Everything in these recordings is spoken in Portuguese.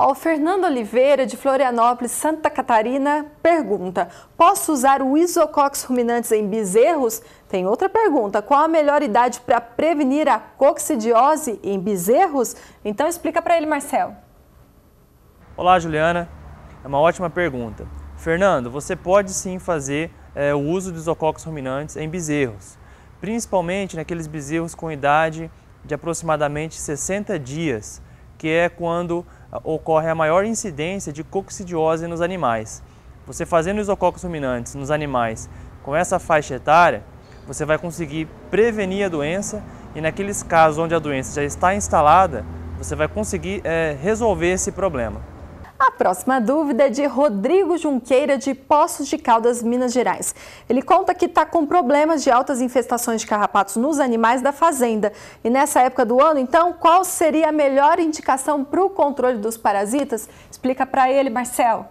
Ó, o Fernando Oliveira, de Florianópolis, Santa Catarina, pergunta: Posso usar o Isocox ruminantes em bezerros? Tem outra pergunta: Qual a melhor idade para prevenir a coccidiose em bezerros? Então explica para ele, Marcel. Olá, Juliana. É uma ótima pergunta. Fernando, você pode sim fazer é, o uso de Isocox ruminantes em bezerros, principalmente naqueles bezerros com idade de aproximadamente 60 dias, que é quando ocorre a maior incidência de coccidiose nos animais. Você fazendo isococos ruminantes nos animais com essa faixa etária, você vai conseguir prevenir a doença e naqueles casos onde a doença já está instalada, você vai conseguir é, resolver esse problema. A próxima dúvida é de Rodrigo Junqueira, de Poços de Caldas, Minas Gerais. Ele conta que está com problemas de altas infestações de carrapatos nos animais da fazenda. E nessa época do ano, então, qual seria a melhor indicação para o controle dos parasitas? Explica para ele, Marcel.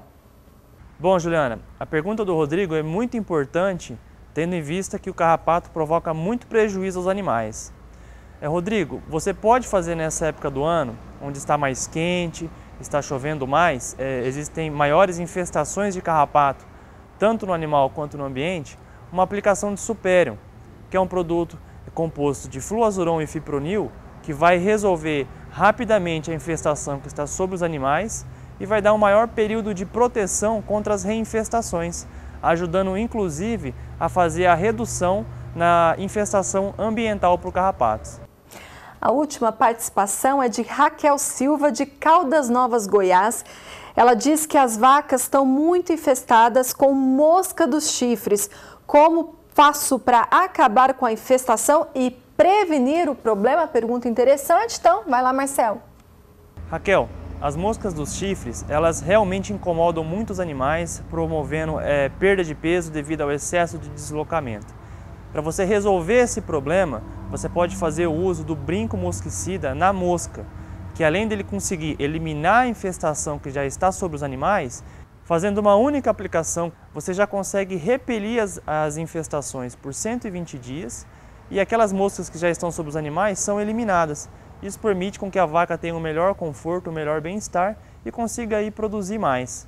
Bom, Juliana, a pergunta do Rodrigo é muito importante, tendo em vista que o carrapato provoca muito prejuízo aos animais. É, Rodrigo, você pode fazer nessa época do ano, onde está mais quente, está chovendo mais, é, existem maiores infestações de carrapato, tanto no animal quanto no ambiente, uma aplicação de Superion, que é um produto composto de fluazuron e fipronil, que vai resolver rapidamente a infestação que está sobre os animais e vai dar um maior período de proteção contra as reinfestações, ajudando inclusive a fazer a redução na infestação ambiental para o carrapato. A última participação é de Raquel Silva, de Caldas Novas, Goiás. Ela diz que as vacas estão muito infestadas com mosca dos chifres. Como faço para acabar com a infestação e prevenir o problema? Pergunta interessante, então vai lá, Marcel. Raquel, as moscas dos chifres, elas realmente incomodam muitos animais, promovendo é, perda de peso devido ao excesso de deslocamento. Para você resolver esse problema, você pode fazer o uso do brinco mosquicida na mosca, que além dele conseguir eliminar a infestação que já está sobre os animais, fazendo uma única aplicação, você já consegue repelir as, as infestações por 120 dias e aquelas moscas que já estão sobre os animais são eliminadas. Isso permite com que a vaca tenha um melhor conforto, um melhor bem-estar e consiga aí produzir mais.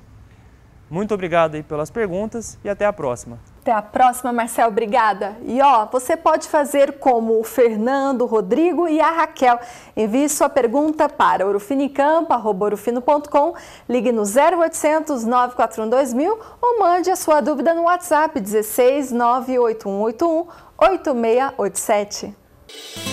Muito obrigado aí pelas perguntas e até a próxima. Até a próxima, Marcel. Obrigada. E ó, você pode fazer como o Fernando, o Rodrigo e a Raquel. Envie sua pergunta para orufinicampa.orufino.com, ligue no 0800 941 2000 ou mande a sua dúvida no WhatsApp 16 98181 8687.